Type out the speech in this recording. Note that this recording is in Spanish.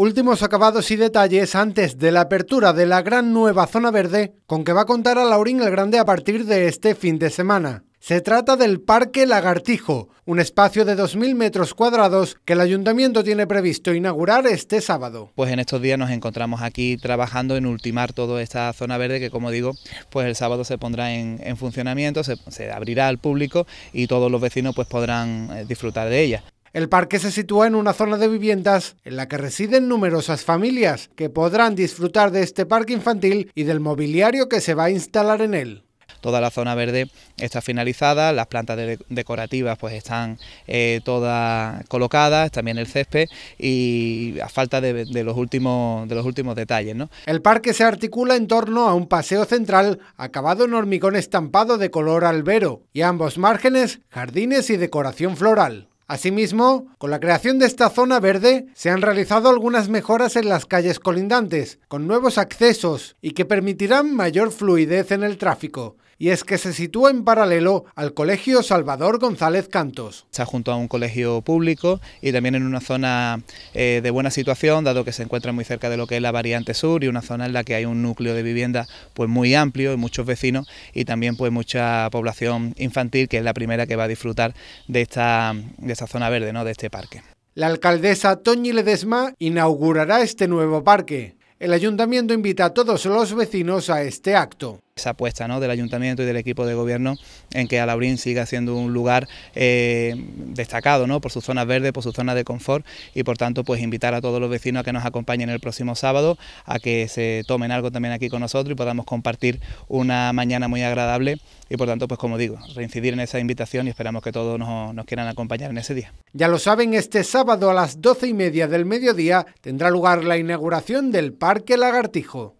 Últimos acabados y detalles antes de la apertura de la gran nueva zona verde con que va a contar a Laurín el Grande a partir de este fin de semana. Se trata del Parque Lagartijo, un espacio de 2.000 metros cuadrados que el ayuntamiento tiene previsto inaugurar este sábado. Pues en estos días nos encontramos aquí trabajando en ultimar toda esta zona verde que como digo, pues el sábado se pondrá en, funcionamiento, se, se abrirá al público y todos los vecinos pues podrán eh, disfrutar de ella. El parque se sitúa en una zona de viviendas en la que residen numerosas familias que podrán disfrutar de este parque infantil y del mobiliario que se va a instalar en él toda la zona verde está finalizada, las plantas decorativas pues están eh, todas colocadas, también el césped y a falta de, los, últimos, de los últimos detalles. El parque se articula en torno a un paseo central acabado en hormigón estampado de color albero y ambos márgenes jardines y decoración floral. Asimismo, con la creación de esta zona verde se han realizado algunas mejoras en las calles colindantes, con nuevos accesos y que permitirán mayor fluidez en el tráfico y es que se sitúa en paralelo al Colegio Salvador González Cantos. Está junto a un colegio público y también en una zona eh, de buena situación, dado que se encuentra muy cerca de lo que es la variante sur y una zona en la que hay un núcleo de vivienda pues muy amplio y muchos vecinos y también pues mucha población infantil que es la primera que va a disfrutar de esta, de esta zona verde, ¿no? de este parque. La alcaldesa Toñi Ledesma inaugurará este nuevo parque. El ayuntamiento invita a todos los vecinos a este acto esa apuesta del ayuntamiento y del equipo de gobierno en que Alaurín siga siendo un lugar eh, destacado ¿no? por su zona verde, por su zona de confort y por tanto pues invitar a todos los vecinos a que nos acompañen el próximo sábado, a que se tomen algo también aquí con nosotros y podamos compartir una mañana muy agradable y por tanto pues como digo, reincidir en esa invitación y esperamos que todos nos, nos quieran acompañar en ese día. Ya lo saben, este sábado a las doce y media del mediodía tendrá lugar la inauguración del Parque Lagartijo.